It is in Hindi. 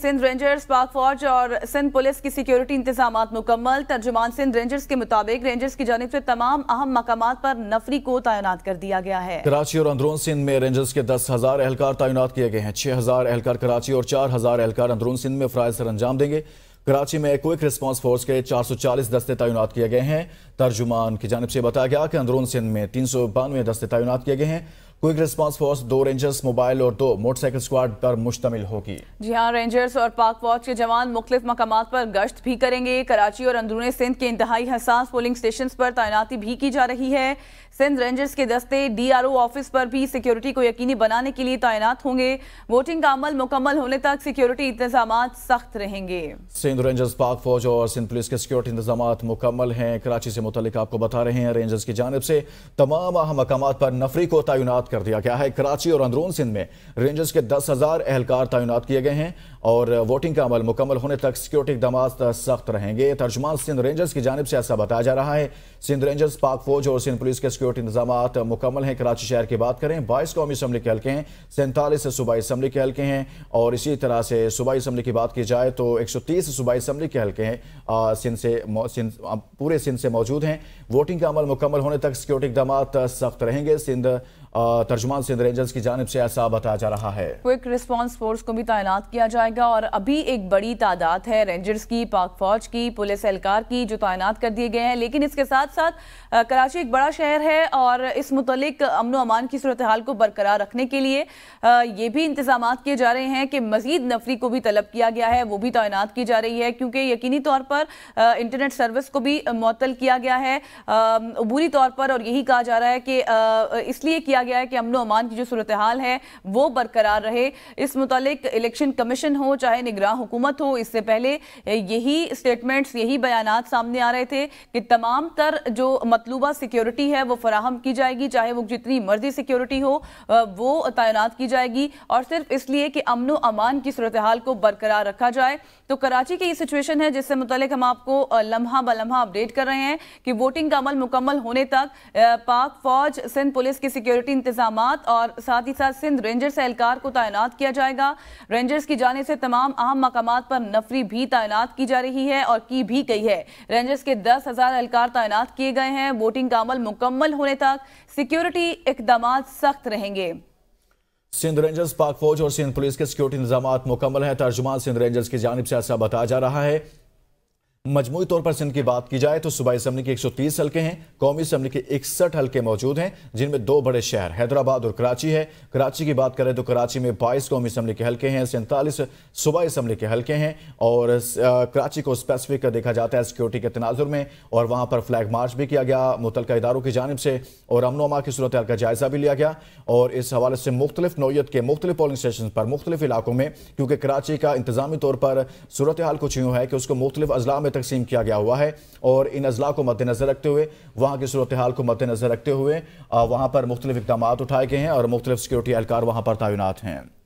सिंध रेंजर्स पाक फौज और सिंध पुलिस की सिक्योरिटी इंतजाम मुकम्मल तर्जुमान सिंध रेंजर्स के मुताबिक रेंजर्स की जानब से तमाम अहम मकाम पर नफरी को तैनात कर दिया गया है कराची और अंदरून सिंध में रेंजर्स के दस हजार एहलकार तैनात किए गए हैं छह हजार एहलकार कराची और चार हजार एहलकार अंदरून सिंध में फराज सर अंजाम देंगे कराची में क्विक रिस्पांस फोर्स के 440 दस्ते तैनात किए गए हैं तर्जुमान की जानब से बताया गया कि अंदरून सिंध में तीन सौ बानवे दस्ते तैनात किए गए हैं क्विक रिस्पांस फोर्स दो रेंजर्स मोबाइल और दो मोटरसाइकिल स्क्वाड पर मुश्तमिल होगी जी हाँ रेंजर्स और पाक वॉच के जवान मुख्तलिफ मकाम पर गश्त भी करेंगे कराची और अंदरूनी सिंध के इंतहाई हसास पोलिंग स्टेशन पर तैनाती भी की जा रही है सिंध रेंजर्स के दस्ते डी आर ओ ऑफिस पर भी सिक्योरिटी को यकीनी बनाने के लिए तैनात होंगे वोटिंग का अमल मुकम्मल होने तक सिक्योरिटी इंतजाम सख्त रहेंगे सिंध रेंजर्स पाक फौज और सिंध पुलिस के सिक्योरिटी इंतजाम मुकम्मल हैं कराची से मुतलिक आपको बता रहे हैं रेंजर्स की जानब से तमाम अहम मकाम पर नफरी को तैनात कर दिया गया है कराची और अंदरून सिंध में रेंजर्स के दस हजार एहलकार तैनात किए गए हैं और वोटिंग का अमल मुकम्मल होने तक सिक्योरिटी इकदाम सख्त रहेंगे तर्जमान सिंध रेंजर्स की जानब से ऐसा बताया जा रहा है सिंध रेंजर्स पाक फौज और सिंध पुलिस के सिक्योरिटी इंतजाम मुकम्मल हैं कराची शहर की बात करें बाईस कौमी असम्बली के हल्के हैं सैंतालीस सूबाई असम्बली के हल्के हैं और इसी तरह से सूबाई असम्बली की बात की जाए तो एक सौ तीस सूबाई असम्बली के हल्के हैं सिंध से पूरे सिंध से मौजूद हैं वोटिंग का अमल मुकम्मल होने तक सिक्योरिटी इकदाम सख्त रहेंगे सिंध तर्जुमान सिंध रेंजर्स की जानब से ऐसा बताया जा रहा है क्विक रिस्पांस फोर्स को भी तैनात किया जाएगा और अभी एक बड़ी तादाद है रेंजर्स की पाक फौज की पुलिस एहलकार की जो तैनात कर दिए गए हैं लेकिन इसके साथ साथ कराची एक बड़ा शहर है और इस मुतलिक अमन अमान की सूरत हाल को बरकरार रखने के लिए ये भी इंतजाम किए जा रहे हैं कि मजीद नफरी को भी तलब किया गया है वो भी तैनात की जा रही है क्योंकि यकीनी तौर पर इंटरनेट सर्विस को भी मुतल किया गया है बुरी तौर पर और यही कहा जा रहा है कि इसलिए किया गया है कि अमनो अमान की जो सूरत हाल है वो बरकरार रहे इस मुतलिक इलेक्शन कमीशन हो चाहे निगरान हुकूमत हो इससे पहले यही स्टेटमेंट्स यही बयान सामने आ रहे थे कि तमाम तर जो मतलूबा सिक्योरिटी है वो फराहम की जाएगी चाहे वो जितनी मर्जी सिक्योरिटी हो वो तैनात की जाएगी और सिर्फ इसलिए कि अमनो अमान की सूरत हाल को बरकरार रखा जाए तो कराची की ये सिचुएशन है जिससे मुतलिक हम आपको लम्हा ब लम्हा अपडेट कर रहे हैं कि वोटिंग का अमल मुकम्मल होने तक पाक फौज सिंध पुलिस की सिक्योरिटी इंतजाम इंतजाम और साथ ही साथ सिंध रेंजर्स एहलकार को तैनात किया जाएगा रेंजर्स की जाने से तमाम अहम मकाम पर नफरी भी तैनात की जा रही है और की भी गई है रेंजर्स के दस हजार एहलकार तैनात किए गए हैं वोटिंग का अमल मुकम्मल होने तक सिक्योरिटी इकदाम सख्त रहेंगे सिंध रेंजर्स पाक फौज और सिंध पुलिस के सिक्योरिटी इंतजाम मुकम्मल हैं तर्जुमान सिंध रेंजर्स की जानब से ऐसा बताया जा रहा है मजमू तौर पर सिंध की बात की जाए तो सूबाई असम्बली के 130 हल्के हैं कौमी असम्बली के इकसठ हल्के मौजूद हैं जिनमें दो बड़े शहर हैदराबाद और कराची है कराची की बात करें तो कराची में 22 कौमी असम्बली के हल्के हैं सैंतालीस सूबाई असम्बली के हल्के हैं और कराची को स्पेसिफिक देखा जाता है सिक्योरिटी के तनाजुर में और वहाँ पर फ्लैग मार्च भी किया गया मुतलका इदारों की जानब से और अमन अमा की सूरत का जायजा भी लिया गया और इस हवाले से मुख्तलिफ नोयत के मुख्त पोलिंग स्टेशन पर मुख्तलिफ इलाकों में क्योंकि कराची का इंतजामी तौर पर सूरत हाल कुछ यूँ है कि उसको मुख्तलिफ अजला में में तकसीम किया गया हुआ है और इन अजला को मद्देनज़र रखते हुए वहाँ की सूरत हाल को मद्देनज़र रखते हुए वहाँ पर मुख्तलिफ इकदाम उठाए गए हैं और मुख्तलिफ सिक्योरिटी एहलकार वहाँ पर तैनात हैं